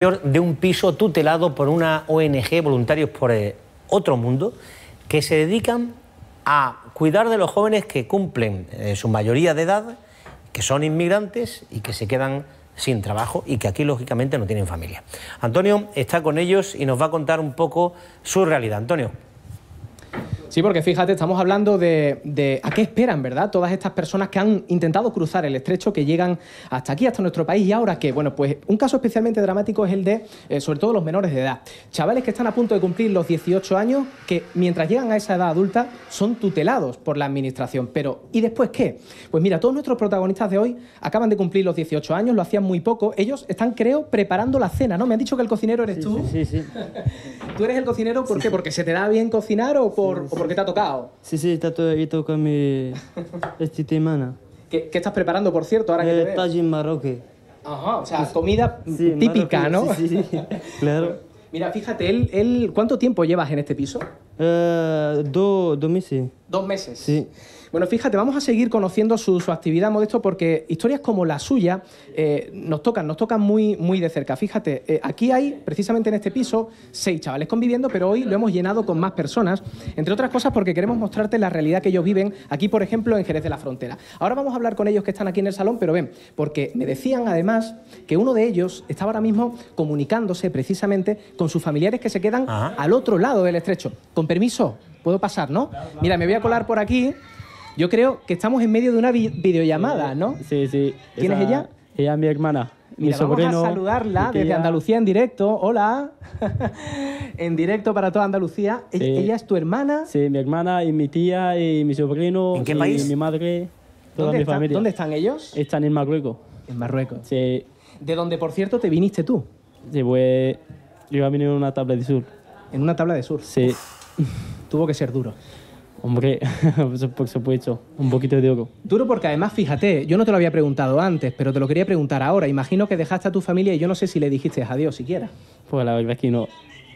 de un piso tutelado por una ONG, Voluntarios por eh, Otro Mundo, que se dedican a cuidar de los jóvenes que cumplen eh, su mayoría de edad, que son inmigrantes y que se quedan sin trabajo y que aquí lógicamente no tienen familia. Antonio está con ellos y nos va a contar un poco su realidad. Antonio. Sí, porque fíjate, estamos hablando de, a qué esperan, ¿verdad? Todas estas personas que han intentado cruzar el estrecho, que llegan hasta aquí, hasta nuestro país, y ahora qué. Bueno, pues un caso especialmente dramático es el de, eh, sobre todo, los menores de edad. Chavales que están a punto de cumplir los 18 años, que mientras llegan a esa edad adulta son tutelados por la administración. Pero, ¿y después qué? Pues mira, todos nuestros protagonistas de hoy acaban de cumplir los 18 años, lo hacían muy poco. Ellos están, creo, preparando la cena, ¿no? Me han dicho que el cocinero eres tú. Sí, sí, sí. ¿Tú eres el cocinero por qué? ¿Porque se te da bien cocinar o por.? qué te ha tocado. Sí, sí, está todo, y toca mi... esta semana. ¿Qué, ¿Qué, estás preparando, por cierto, ahora que te eh, en marroquí. Ajá, o sea, comida típica, ¿no? Sí, sí, claro. Mira, fíjate, él, él, ¿cuánto tiempo llevas en este piso? Eh, dos meses. ¿Dos meses? Sí. Bueno, fíjate, vamos a seguir conociendo su, actividad, Modesto, porque historias como la suya eh, nos tocan, nos tocan muy, muy de cerca. Fíjate, eh, aquí hay, precisamente en este piso, seis chavales conviviendo, pero hoy lo hemos llenado con más personas, entre otras cosas porque queremos mostrarte la realidad que ellos viven aquí, por ejemplo, en Jerez de la Frontera. Ahora vamos a hablar con ellos que están aquí en el salón, pero ven, porque me decían además que uno de ellos está ahora mismo comunicándose precisamente con sus familiares que se quedan al otro lado del estrecho. Con permiso, puedo pasar, ¿no? Mira, me voy a colar por aquí. Yo creo que estamos en medio de una videollamada, ¿no? Sí, sí. ¿Quién es ella? Ella es mi hermana. mi sobrino, vamos a saludarla desde Andalucía en directo. Hola. en directo para toda Andalucía. ¿Ella es tu hermana? Sí, mi hermana y mi tía y mi sobrino. ¿En qué país? Mi madre, toda ¿Dónde mi están, familia. ¿Dónde están ellos? Están en Marruecos. En Marruecos. Sí. De dónde, por cierto, te viniste tú. Sí, pues yo venir en una tabla de sur. ¿En una tabla de sur? Sí. tuvo que ser duro. Hombre, por supuesto, un poquito de oro. Duro porque además, fíjate, yo no te lo había preguntado antes, pero te lo quería preguntar ahora. Imagino que dejaste a tu familia y yo no sé si le dijiste adiós siquiera. Pues la verdad es que no.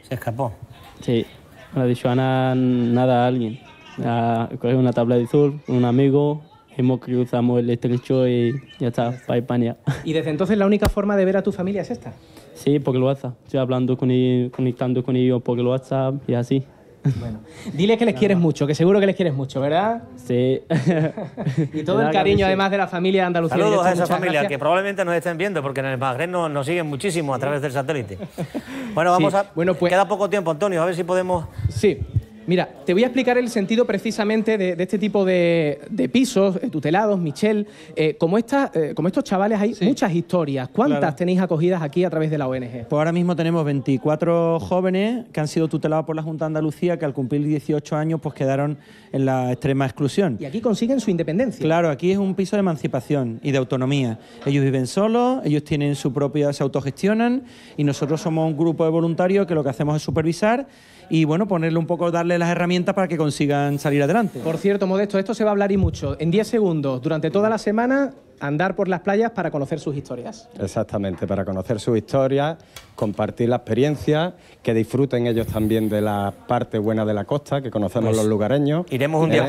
Se escapó. Sí, no le dicho nada, a alguien. A una tabla de surf, un amigo, hemos cruzamos el estrecho y ya está, para España. ¿Y desde entonces la única forma de ver a tu familia es esta? Sí, por el WhatsApp. Estoy hablando con ellos, conectando con ellos por el WhatsApp y así. Bueno, dile que les quieres mucho, que seguro que les quieres mucho, ¿verdad? Sí. y todo el cariño, además, de la familia de Andalucía. Saludos a esa familia, que probablemente nos estén viendo, porque en el Magreb nos, siguen muchísimo a través del satélite. Bueno, vamos a... Pues- queda poco tiempo, Antonio, a ver si podemos... Sí. Mira, te voy a explicar el sentido precisamente de, este tipo de, pisos eh, tutelados, Michelle. Eh, como, eh, como estos chavales hay muchas historias. ¿Cuántas tenéis acogidas aquí a través de la ONG? Pues ahora mismo tenemos 24 jóvenes que han sido tutelados por la Junta de Andalucía que al cumplir 18 años pues quedaron en la extrema exclusión. Y aquí consiguen su independencia. Claro, aquí es un piso de emancipación y de autonomía. Ellos viven solos, ellos tienen su propia, se autogestionan y nosotros somos un grupo de voluntarios que lo que hacemos es supervisar y bueno, ponerle un poco, darle las herramientas para que consigan salir adelante. Por cierto, Modesto, esto se va a hablar y mucho. En 10 segundos, durante toda la semana, andar por las playas para conocer sus historias. Exactamente, para conocer sus historias, compartir la experiencia, que disfruten ellos también de la parte buena de la costa, que conocemos pues los lugareños. Iremos un día, eh, ¿eh?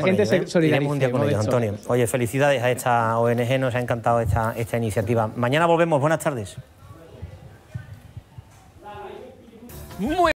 con, ellos, con ellos, Antonio. Oye, felicidades a esta ONG, nos ha encantado esta, esta iniciativa. Mañana volvemos, buenas tardes. Muy